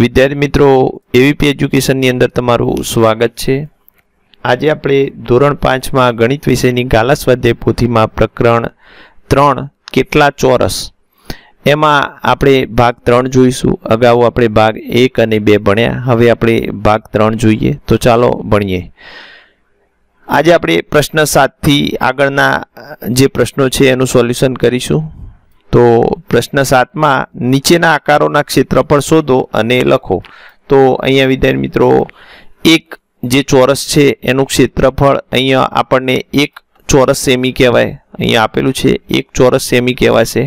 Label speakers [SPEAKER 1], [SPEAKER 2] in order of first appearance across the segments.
[SPEAKER 1] વિદ્યાર્થી મિત્રો એવીપી એજ્યુકેશનની અંદર તમારું સ્વાગત છે આજે આપણે ધોરણ પાંચમાં ગણિત વિષયની ગાલા સ્વાધ્યાય પોથીમાં પ્રકરણ ત્રણ કેટલા ચોરસ એમાં આપણે ભાગ ત્રણ જોઈશું અગાઉ આપણે ભાગ એક અને બે ભણ્યા હવે આપણે ભાગ ત્રણ જોઈએ તો ચાલો ભણીએ આજે આપણે પ્રશ્ન સાતથી આગળના જે પ્રશ્નો છે એનું સોલ્યુશન કરીશું તો પ્રશ્ન સાતમાં નીચેના આકારોના ક્ષેત્રફળ શોધો અને લખો તો અહીંયા વિદ્યાર્થી મિત્રો એક જે ચોરસ છે એનું ક્ષેત્રફળ અહીંયા આપણને એક ચોરસ સેમી કહેવાય અહીંયા આપેલું છે એક ચોરસ સેમી કહેવાશે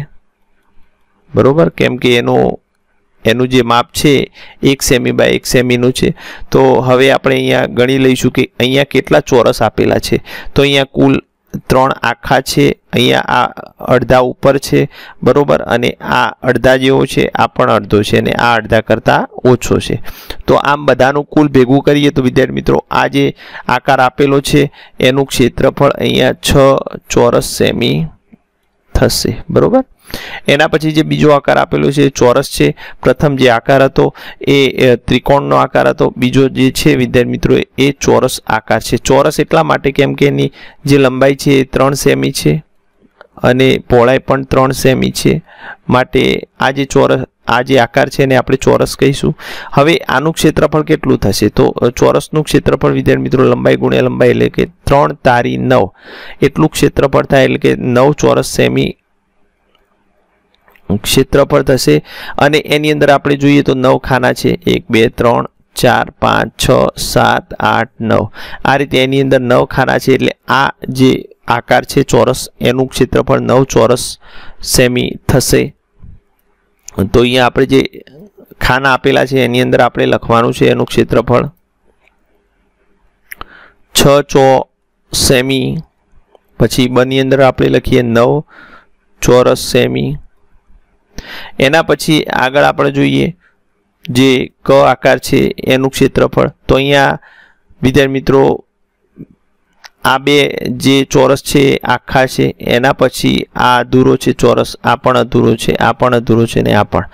[SPEAKER 1] બરાબર કેમ કે એનું એનું જે માપ છે એક સેમી બાય એક સેમીનું છે તો હવે આપણે અહીંયા ગણી લઈશું કે અહીંયા કેટલા ચોરસ આપેલા છે તો અહીંયા કુલ ત્રણ આખા છે અહીંયા આ અડધા ઉપર છે બરાબર અને આ અડધા જેવો છે આ પણ અડધો છે અને આ અડધા કરતાં ઓછો છે તો આમ બધાનું કુલ ભેગું કરીએ તો વિદ્યાર્થી મિત્રો આ જે આકાર આપેલો છે એનું ક્ષેત્રફળ અહીંયા છ ચોરસ સેમી થશે બરોબર એના પછી જે બીજો આકાર આપેલો છે ચોરસ છે પ્રથમ જે આકાર હતો એ ત્રિકોણનો આકાર હતો બીજો જે છે વિદ્યાર્થી મિત્રો એ ચોરસ આકાર છે ચોરસ એટલા માટે કેમ કે એની જે લંબાઈ છે એ ત્રણ સેમી છે અને પહોળાઈ પણ ત્રણ સેમી છે માટે આ જે ચોરસ આ જે આકાર છે એને આપણે ચોરસ કહીશું હવે આનું ક્ષેત્રફળ કેટલું થશે તો ચોરસનું ક્ષેત્રફળ વિદ્યાર્થી મિત્રો લંબાઈ ગુણ્યા લંબાઈ એટલે કે ત્રણ તારી નવ એટલું ક્ષેત્રફળ થાય એટલે કે નવ ચોરસ સેમી ક્ષેત્રફળ થશે અને એની અંદર આપણે જોઈએ તો નવ ખાના છે એક બે ત્રણ ચાર પાંચ છ સાત આઠ નવ આ રીતે એની અંદર નવ ખાના છે એટલે આ જે આકાર છે ચોરસ એનું ક્ષેત્રફળ નવ ચોરસ સેમી થશે તો અહીંયા આપણે જે ખાના આપેલા છે એની અંદર આપણે લખવાનું છે એનું ક્ષેત્રફળ છ ચો સેમી પછી બની અંદર આપણે લખીએ નવ ચોરસ સેમી એના પછી આગળ આપણે જોઈએ જે ક આકાર છે એનું ક્ષેત્રફળ તો અહીંયા વિદ્યાર્થી મિત્રો આ બે જે ચોરસ છે આખા છે એના પછી આ અધૂરો છે ચોરસ આ પણ અધૂરો છે આ પણ અધૂરો છે ને આ પણ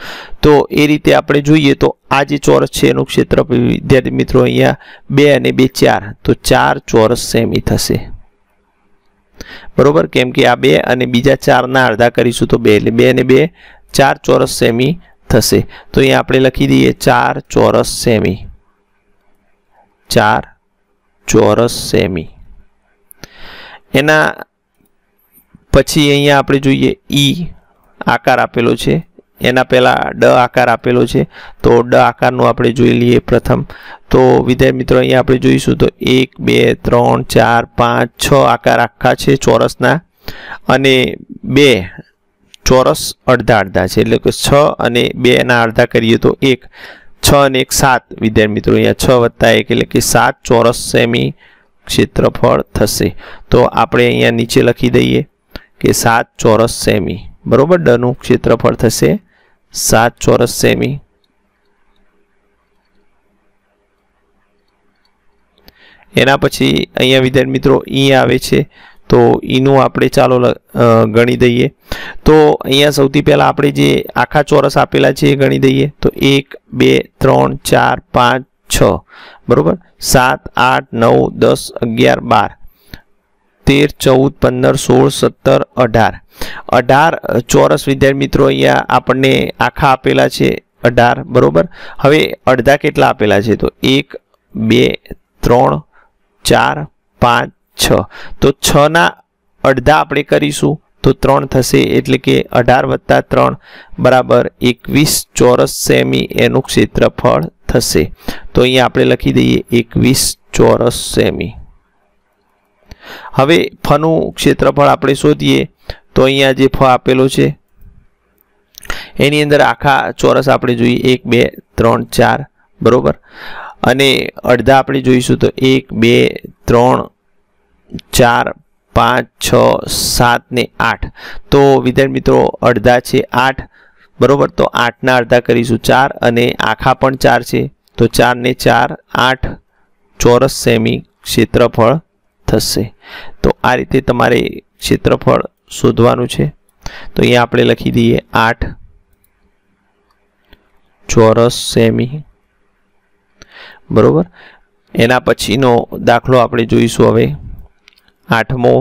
[SPEAKER 1] તો એ રીતે આપણે જોઈએ તો આ જે ચોરસ છે એનું ક્ષેત્ર વિદ્યાર્થી મિત્રો અહીંયા બે અને બે ચાર તો ચાર ચોરસ સેમી થશે બરોબર કેમ કે આ બે અને બીજા ચારના અડધા કરીશું તો બે એટલે બે અને બે ચાર ચોરસ સેમી થશે તો અહીંયા આપણે લખી દઈએ ચાર ચોરસ સેમી ચાર ચોરસ સેમી એના પછી અહીંયા આપણે જોઈએ ઈ આકાર આપેલો છે એના પહેલાં ડ આકાર આપેલો છે તો ડ આકારનું આપણે જોઈ લઈએ પ્રથમ તો વિદ્યાર્થી મિત્રો અહીંયા આપણે જોઈશું તો એક બે ત્રણ ચાર પાંચ છ આકાર આખા છે ચોરસના અને બે ચોરસ અડધા અડધા છે એટલે કે છ અને બે એના અડધા કરીએ તો એક છ અને એક સાત વિદ્યાર્થી મિત્રો અહીંયા છ વત્તા એક એટલે કે સાત ચોરસ સેમી ક્ષેત્રફળ થશે તો આપણે અહીંયા નીચે લખી દઈએ કે સાત ચોરસ સેમી બરાબર ડનું ક્ષેત્રફળ થશે સાત ચોરસ સેમી એના પછી અહીંયા વિદ્યાર્થી મિત્રો ઈ આવે છે તો ઈનું આપણે ચાલો ગણી દઈએ તો અહીંયા સૌથી પહેલાં આપણે જે આખા ચોરસ આપેલા છે એ ગણી દઈએ તો એક બે ત્રણ ચાર પાંચ છ બરાબર સાત આઠ નવ દસ અગિયાર બાર તેર ચૌદ પંદર સોળ સત્તર અઢાર અઢાર ચોરસ વિદ્યાર્થી મિત્રો અહીંયા આપણને આખા આપેલા છે અઢાર બરાબર હવે અડધા કેટલા આપેલા છે તો એક બે ત્રણ ચાર પાંચ છ તો છના અડધા આપણે કરીશું તો ત્રણ થશે એટલે કે અઢાર વત્તા ત્રણ બરાબર એકવીસ ચોરસ સેમી એનું ક્ષેત્રફળ થશે તો અહીંયા આપણે લખી દઈએ એકવીસ ચોરસ સેમી હવે ફનું ક્ષેત્રફળ આપણે શોધીએ તો અહીંયા જે ફ આપેલો છે એની અંદર આખા ચોરસ આપણે જોઈએ એક બે ત્રણ ચાર બરાબર અને અડધા આપણે જોઈશું તો એક બે ત્રણ ચાર પાંચ છ સાત ને આઠ તો વિદ્યાર્થી મિત્રો અડધા છે આઠ બરાબર તો આઠના અડધા કરીશું ચાર અને આખા પણ ચાર છે તો ચારને ચાર આઠ ચોરસ સેમી ક્ષેત્રફળ થશે તો આ રીતે તમારે ક્ષેત્રફળ શોધવાનું છે તો અહીંયા આપણે લખી દઈએ આઠ ચોરસ સેમી બરાબર એના પછીનો દાખલો આપણે જોઈશું હવે આઠમો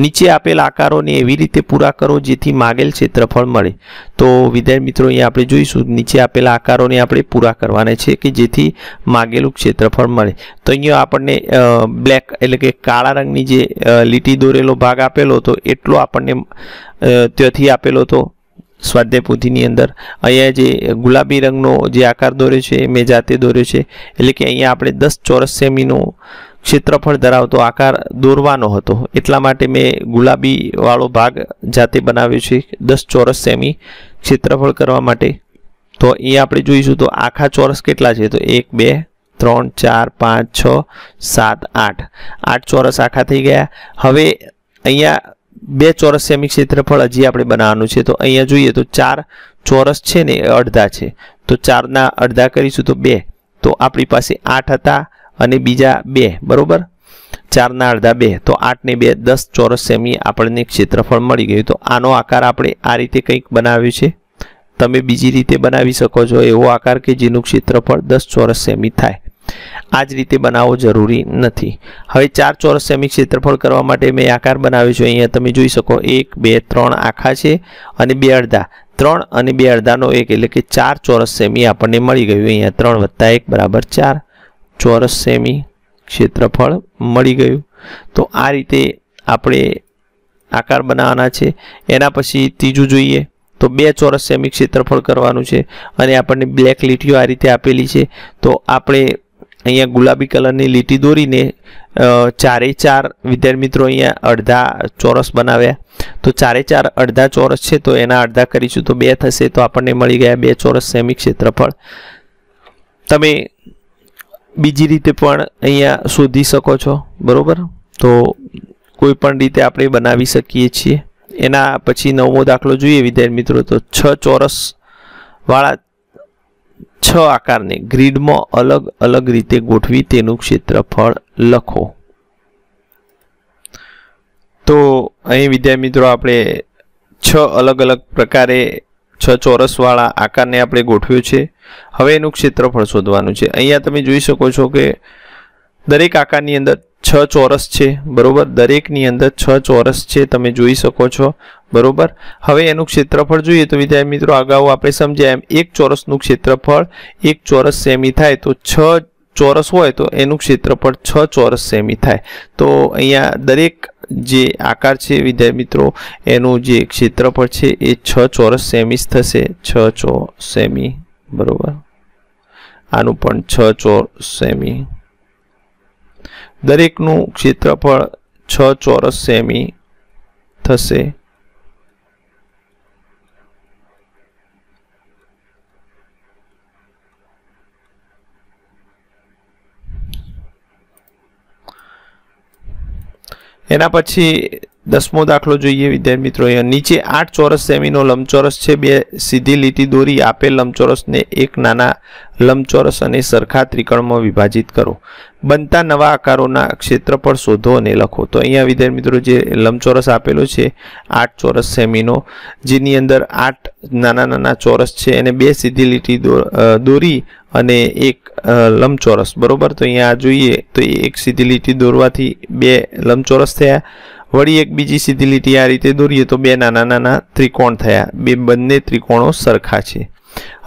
[SPEAKER 1] નીચે આપેલ આકારોને એવી રીતે પૂરા કરો જેથી માગેલ ક્ષેત્રફળ મળે તો વિદ્યાર્થી મિત્રો અહીંયા આપણે જોઈશું નીચે આપેલા આકારોને આપણે પૂરા કરવાના છે કે જેથી માગેલું ક્ષેત્રફળ મળે તો અહીંયા આપણને બ્લેક એટલે કે કાળા રંગની જે લીટી દોરેલો ભાગ આપેલો હતો એટલો આપણને ત્યાંથી આપેલો હતો સ્વાધ્યાય અંદર અહીંયા જે ગુલાબી રંગનો જે આકાર દોર્યો છે મેં જાતે દોર્યો છે એટલે કે અહીંયા આપણે દસ ચોરસ સેમીનો ક્ષેત્રફળ ધરાવતો આકાર દોરવાનો હતો એટલા માટે મેં ગુલાબીવાળો ભાગ જાતે બનાવ્યો છે દસ ચોરસ સેમી ક્ષેત્રફળ કરવા માટે તો એ આપણે જોઈશું તો આખા ચોરસ કેટલા છે તો એક બે ત્રણ ચાર પાંચ છ સાત આઠ આઠ ચોરસ આખા થઈ ગયા હવે અહીંયા બે ચોરસ સેમી ક્ષેત્રફળ હજી આપણે બનાવવાનું છે તો અહીંયા જોઈએ તો ચાર ચોરસ છે ને અડધા છે તો ચારના અડધા કરીશું તો બે તો આપણી પાસે આઠ હતા અને બીજા બે બરાબર ચારના અડધા બે તો આઠને બે દસ ચોરસ સેમી આપણને ક્ષેત્રફળ મળી ગયું તો આનો આકાર આપણે આ રીતે કંઈક બનાવ્યું છે તમે બીજી રીતે બનાવી શકો છો એવો આકાર કે જેનું ક્ષેત્રફળ દસ ચોરસ સેમી થાય આ જ રીતે બનાવવો જરૂરી નથી હવે ચાર ચોરસ સેમી ક્ષેત્રફળ કરવા માટે મેં આકાર બનાવ્યો છે અહીંયા તમે જોઈ શકો એક બે ત્રણ આખા છે અને બે અડધા ત્રણ અને બે અડધાનો એક એટલે કે ચાર ચોરસ સેમી આપણને મળી ગયું અહીંયા ત્રણ વત્તા એક બરાબર ચાર ચોરસ સેમી ક્ષેત્રફળ મળી ગયું તો આ રીતે આપણે આકાર બનાવવાના છે એના પછી ત્રીજું જોઈએ તો બે ચોરસ સેમી ક્ષેત્રફળ કરવાનું છે અને આપણને બ્લેક લીટીઓ આ રીતે આપેલી છે તો આપણે અહીંયા ગુલાબી કલરની લીટી દોરીને ચારે ચાર વિદ્યાર્થી મિત્રો અહીંયા અડધા ચોરસ બનાવ્યા તો ચારે ચાર અડધા ચોરસ છે તો એના અડધા કરીશું તો બે થશે તો આપણને મળી ગયા બે ચોરસ સેમી ક્ષેત્રફળ તમે બીજી રીતે પણ અહીંયા શોધી શકો છો બરાબર તો કોઈ પણ રીતે આપણે બનાવી શકીએ છીએ એના પછી નવમો દાખલો જોઈએ વિદ્યાર્થી મિત્રો તો છ ચોરસ વાળા છ આકારને ગ્રીડમાં અલગ અલગ રીતે ગોઠવી તેનું ક્ષેત્રફળ લખો તો અહીં વિદ્યાર્થી મિત્રો આપણે છ અલગ અલગ પ્રકારે છ ચોરસવાળા આકારને આપણે ગોઠવ્યો છે હવે એનું ક્ષેત્રફળ શોધવાનું છે અહીંયા તમે જોઈ શકો છો કે દરેક આકારની અંદર છ ચોરસ છે બરાબર દરેકની અંદર છ ચોરસ છે તમે જોઈ શકો છો બરાબર હવે એનું ક્ષેત્રફળ જોઈએ તો વિદ્યાર્થી મિત્રો અગાઉ આપણે સમજ્યા એમ એક ચોરસનું ક્ષેત્રફળ એક ચોરસ સેમી થાય તો છ ચોરસ હોય તો એનું ક્ષેત્રફળ છ ચોરસ સેમી થાય તો અહીંયા દરેક જે આકાર છે વિદ્યા મિત્રો એનું જે ક્ષેત્રફળ છે એ છ ચોરસ સેમી જ થશે છ ચો સેમી બરોબર આનું પણ છ ચોર સેમી દરેકનું ક્ષેત્રફળ છ ચોરસ સેમી થશે એના પછી દસમો દાખલો જોઈએ વિદ્યાર્થી મિત્રો અહીંયા નીચે આઠ ચોરસ સેમીનો લંબચોરસ છે બે સીધી લીટી દોરી આપેલ લંબચોરસને એક નાના લંબચોરસ અને સરખા ત્રિકોણમાં વિભાજિત કરો બનતા નવા આકારોના ક્ષેત્રફળ શોધો અને લખો તો અહીંયા વિદ્યાર્થી મિત્રો જે લંબચોરસ આપેલો છે આઠ ચોરસ સેમીનો જેની અંદર આઠ નાના નાના ચોરસ છે એને બે સીધી લીટી દોરી અને એક લંબચોરસ બરાબર તો અહીંયા જોઈએ તો એક સીધી લીટી દોરવાથી બે લંબચોરસ થયા વળી એક બીજી સીધી લીટી આ રીતે દોરીએ તો બે નાના નાના ત્રિકોણ થયા બે બંને ત્રિકોણો સરખા છે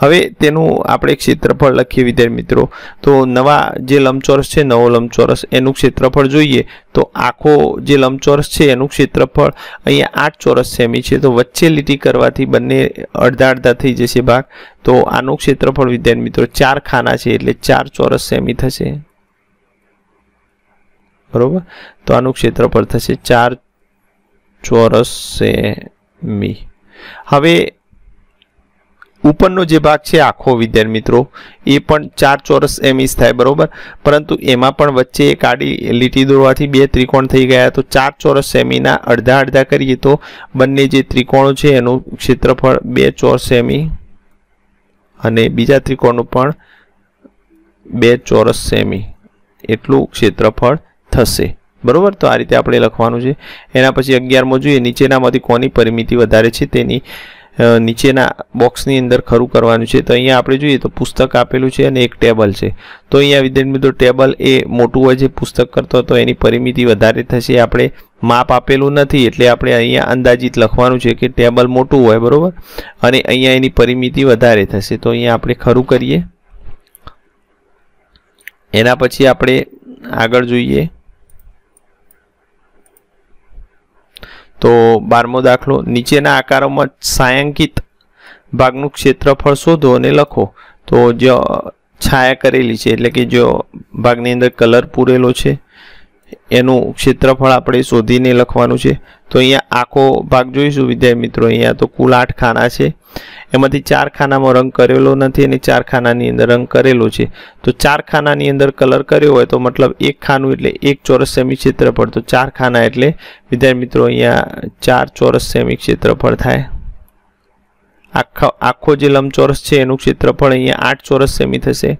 [SPEAKER 1] હવે તેનું આપણે ક્ષેત્રફળ લખીએ વિદ્યાર્થી મિત્રો તો નવા જે લંબચોરસ છે નવો લંબચોરસ એનું ક્ષેત્રફળ જોઈએ તો આખો જે લંબચોરસ છે એનું ક્ષેત્રફળ અહીંયા આઠ ચોરસ સેમી છે તો વચ્ચે લીટી કરવાથી બંને અડધા અડધા થઈ જશે ભાગ તો આનું ક્ષેત્રફળ વિદ્યાર્થી મિત્રો ચાર ખાના છે એટલે ચાર ચોરસ સેમી થશે બરાબર તો આનું ક્ષેત્રફળ થશે ચાર ચોરસ સેમી હવે ઉપરનો જે ભાગ છે આખો વિદ્યાર્થી મિત્રો એ પણ ચાર ચોરસ એમ ઇંચ થાય બરાબર પરંતુ એમાં પણ વચ્ચે કાઢી લીટી દોરવાથી બે ત્રિકોણ થઈ ગયા તો ચાર ચોરસ સેમીના અડધા અડધા કરીએ તો બંને જે ત્રિકોણો છે એનું ક્ષેત્રફળ બે ચોરસ સેમી અને બીજા ત્રિકોણનું પણ બે ચોરસ સેમી એટલું ક્ષેત્રફળ થશે બરાબર તો આ રીતે આપણે લખવાનું છે એના પછી અગિયારમાં જોઈએ નીચેનામાંથી કોની પરિમિતિ વધારે છે તેની નીચેના બોક્સની અંદર ખરું કરવાનું છે તો અહીંયા આપણે જોઈએ તો પુસ્તક આપેલું છે અને એક ટેબલ છે તો અહીંયા વિદ્યાર્થી મિત્રો ટેબલ એ મોટું હોય છે પુસ્તક કરતો તો એની પરિમિતિ વધારે થશે આપણે માપ આપેલું નથી એટલે આપણે અહીંયા અંદાજિત લખવાનું છે કે ટેબલ મોટું હોય બરાબર અને અહીંયા એની પરિમિતિ વધારે થશે તો અહીંયા આપણે ખરું કરીએ એના પછી આપણે આગળ જોઈએ તો બારમો દાખલો નીચેના આકારોમાં છાયાંકિત ભાગનું ક્ષેત્રફળ શોધો અને લખો તો જો છાયા કરેલી છે એટલે કે જો ભાગની અંદર કલર પૂરેલો છે એનું ક્ષેત્રફળ આપણે શોધીને લખવાનું છે તો અહીંયા આખો ભાગ જોઈશું વિદ્યાર્થી મિત્રો અહીંયા તો કુલ આઠ ખાના છે એમાંથી ચાર ખાનામાં રંગ કરેલો નથી અને ચાર ખાનાની અંદર રંગ કરેલો છે તો ચાર ખાનાની અંદર કલર કર્યો હોય તો મતલબ એક ખાનું એટલે એક ચોરસ સેમી ક્ષેત્રફળ તો ચાર ખાના એટલે વિદ્યાર્થી મિત્રો અહીંયા ચાર ચોરસ સેમી ક્ષેત્રફળ થાય આખો આખો જે લંબચોરસ છે એનું ક્ષેત્રફળ અહીંયા આઠ ચોરસ સેમી થશે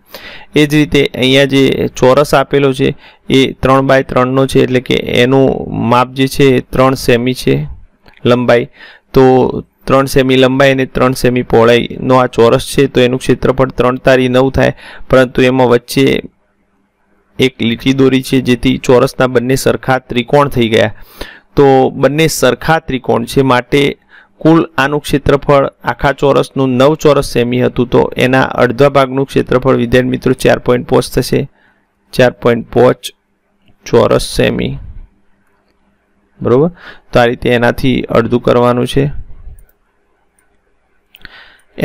[SPEAKER 1] એ જ રીતે અહીંયા જે ચોરસ આપેલો છે એ ત્રણ બાય ત્રણનો છે એટલે કે એનું માપ જે છે એ ત્રણ સેમી છે લંબાઈ તો ત્રણ સેમી લંબાઈ અને ત્રણ સેમી પહોળાઈનો આ ચોરસ છે તો એનું ક્ષેત્રફળ ત્રણ તારી નવ થાય પરંતુ એમાં વચ્ચે એક લીટી દોરી છે જેથી ચોરસના બંને સરખા ત્રિકોણ થઈ ગયા તો બંને સરખા ત્રિકોણ છે માટે કુલ આનું ક્ષેત્રફળ આખા ચોરસનું નવ ચોરસ સેમી હતું તો એના અડધા ભાગનું ક્ષેત્રફળ વિદ્યાર્થી મિત્રો ચાર પોઈન્ટ પાંચ થશે ચાર પોઈન્ટ પોચ ચોરસ સેમી બરોબર તો આ રીતે એનાથી અડધું કરવાનું છે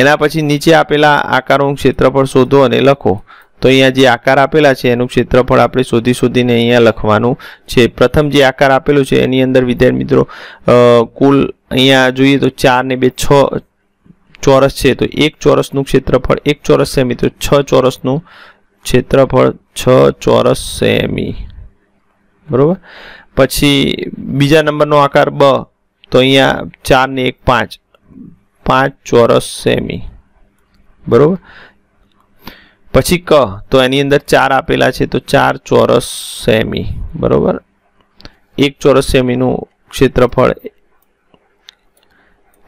[SPEAKER 1] એના પછી નીચે આપેલા આકારોનું ક્ષેત્રફળ શોધો અને લખો તો અહીંયા જે આકાર આપેલા છે એનું ક્ષેત્રફળ આપણે શોધી શોધીને અહીંયા લખવાનું છે પ્રથમ જે આકાર આપેલું છે એની અંદર વિદ્યાર્થી મિત્રો કુલ અહીંયા જોઈએ તો ચાર ને બે છ ચોરસ છે તો એક ચોરસનું ક્ષેત્રફળ એક ચોરસ સેમી તો છ ચોરસનું ક્ષેત્રફળ છ ચોરસ સેમી બરાબર પછી બીજા નંબરનો આકાર બ તો અહીંયા ચાર ને એક પાંચ પાંચ ચોરસ સેમી બરાબર પછી ક તો એની અંદર ચાર આપેલા છે તો ચાર ચોરસ સેમી બરાબર એક ચોરસ સેમીનું ક્ષેત્રફળ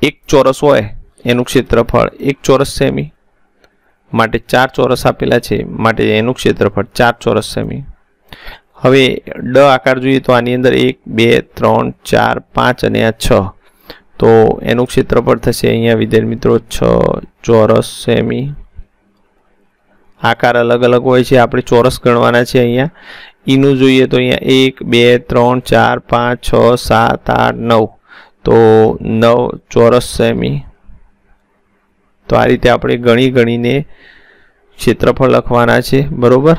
[SPEAKER 1] એક ચોરસ હોય એનું ક્ષેત્રફળ એક ચોરસ સેમી માટે ચાર ચોરસ આપેલા છે માટે એનું ક્ષેત્રફળ ચાર ચોરસ સેમી હવે ડ આકાર જોઈએ તો આની અંદર એક બે ત્રણ ચાર પાંચ અને આ છ તો એનું ક્ષેત્રફળ થશે અહીંયા વિદ્યાર્થી મિત્રો છ ચોરસ સેમી આકાર અલગ અલગ હોય છે આપણે ચોરસ ગણવાના છે અહીંયા ઈનું જોઈએ તો અહીંયા એક બે ત્રણ ચાર પાંચ છ સાત આઠ નવ તો નવ ચોરસ સેમી તો આ રીતે આપણે ગણી ગણીને ક્ષેત્રફળ લખવાના છે બરાબર